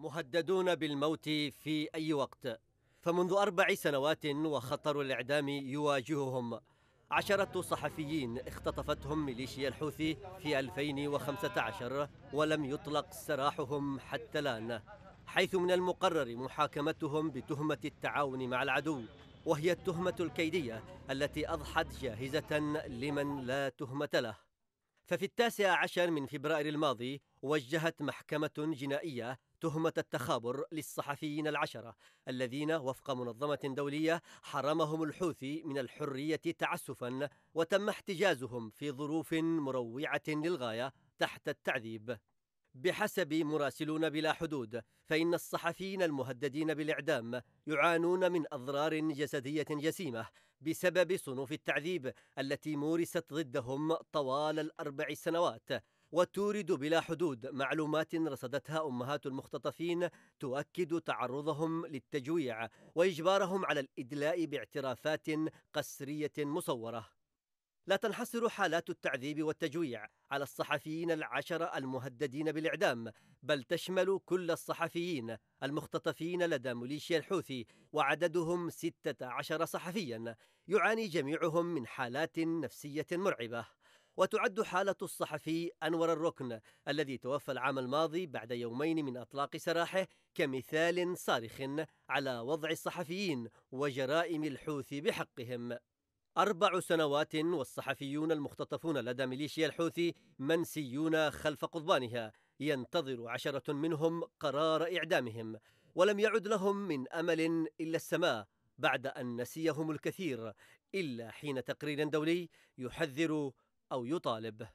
مهددون بالموت في أي وقت فمنذ أربع سنوات وخطر الإعدام يواجههم عشرة صحفيين اختطفتهم ميليشيا الحوثي في 2015 ولم يطلق سراحهم حتى الآن حيث من المقرر محاكمتهم بتهمة التعاون مع العدو وهي التهمة الكيدية التي أضحت جاهزة لمن لا تهمة له ففي التاسع عشر من فبراير الماضي وجهت محكمة جنائية تهمة التخابر للصحفيين العشرة الذين وفق منظمة دولية حرمهم الحوثي من الحرية تعسفا وتم احتجازهم في ظروف مروعة للغاية تحت التعذيب بحسب مراسلون بلا حدود فإن الصحفيين المهددين بالإعدام يعانون من أضرار جسدية جسيمة بسبب صنوف التعذيب التي مورست ضدهم طوال الأربع سنوات وتورد بلا حدود معلومات رصدتها أمهات المختطفين تؤكد تعرضهم للتجويع وإجبارهم على الإدلاء باعترافات قسرية مصورة لا تنحصر حالات التعذيب والتجويع على الصحفيين العشرة المهددين بالإعدام بل تشمل كل الصحفيين المختطفين لدى ميليشيا الحوثي وعددهم 16 صحفيا يعاني جميعهم من حالات نفسية مرعبة وتعد حالة الصحفي أنور الركن الذي توفى العام الماضي بعد يومين من أطلاق سراحه كمثال صارخ على وضع الصحفيين وجرائم الحوثي بحقهم أربع سنوات والصحفيون المختطفون لدى ميليشيا الحوثي منسيون خلف قضبانها ينتظر عشرة منهم قرار إعدامهم ولم يعد لهم من أمل إلا السماء بعد أن نسيهم الكثير إلا حين تقرير دولي يحذر أو يطالب